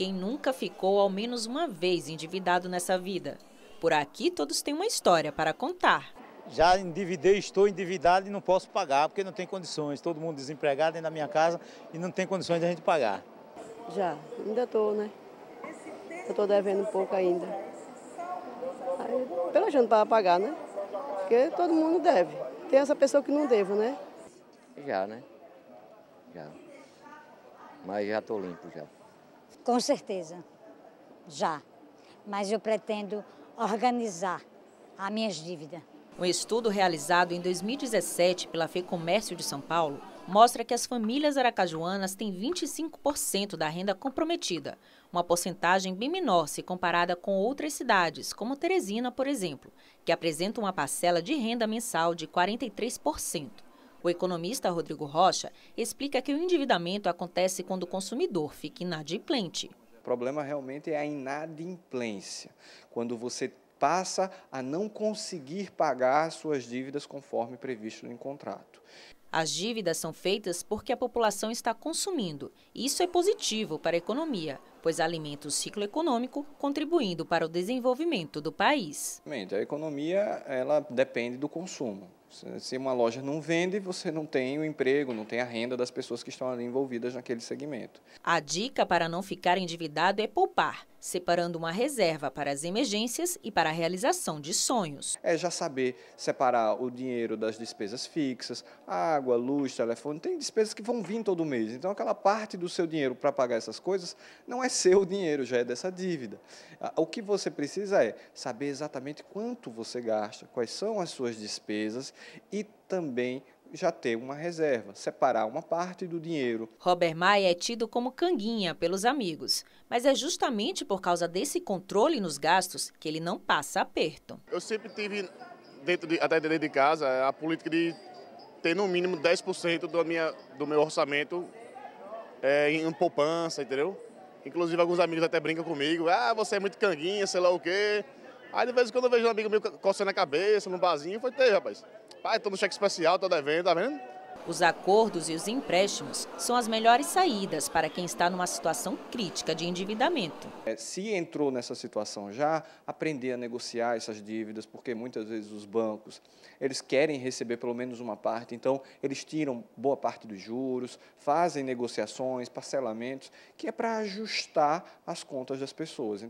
quem nunca ficou ao menos uma vez endividado nessa vida. Por aqui todos têm uma história para contar. Já endividei, estou endividado e não posso pagar porque não tem condições. Todo mundo desempregado dentro da minha casa e não tem condições de a gente pagar. Já, ainda estou, né? Eu estou devendo um pouco ainda. Aí, pela gente para pagar, né? Porque todo mundo deve. Tem essa pessoa que não devo, né? Já, né? Já. Mas já estou limpo já. Com certeza, já. Mas eu pretendo organizar as minhas dívidas. Um estudo realizado em 2017 pela Comércio de São Paulo mostra que as famílias aracajuanas têm 25% da renda comprometida, uma porcentagem bem menor se comparada com outras cidades, como Teresina, por exemplo, que apresenta uma parcela de renda mensal de 43%. O economista Rodrigo Rocha explica que o endividamento acontece quando o consumidor fica inadimplente. O problema realmente é a inadimplência, quando você passa a não conseguir pagar suas dívidas conforme previsto no contrato. As dívidas são feitas porque a população está consumindo. Isso é positivo para a economia, pois alimenta o ciclo econômico, contribuindo para o desenvolvimento do país. A economia ela depende do consumo. Se uma loja não vende, você não tem o emprego, não tem a renda das pessoas que estão ali envolvidas naquele segmento. A dica para não ficar endividado é poupar, separando uma reserva para as emergências e para a realização de sonhos. É já saber separar o dinheiro das despesas fixas, água, luz, telefone. Tem despesas que vão vir todo mês. Então, aquela parte do seu dinheiro para pagar essas coisas não é seu dinheiro, já é dessa dívida. O que você precisa é saber exatamente quanto você gasta, quais são as suas despesas e também já ter uma reserva, separar uma parte do dinheiro. Robert Maia é tido como canguinha pelos amigos, mas é justamente por causa desse controle nos gastos que ele não passa aperto. Eu sempre tive, dentro de, até dentro de casa, a política de ter no mínimo 10% do, minha, do meu orçamento é, em poupança, entendeu? Inclusive alguns amigos até brincam comigo, ah, você é muito canguinha, sei lá o quê. Aí de vez em quando eu vejo um amigo meu coçando a cabeça, num barzinho, foi ter, rapaz. Pai, estou no cheque especial, estou tá devendo, tá vendo? Os acordos e os empréstimos são as melhores saídas para quem está numa situação crítica de endividamento. É, se entrou nessa situação já, aprender a negociar essas dívidas, porque muitas vezes os bancos, eles querem receber pelo menos uma parte, então eles tiram boa parte dos juros, fazem negociações, parcelamentos, que é para ajustar as contas das pessoas.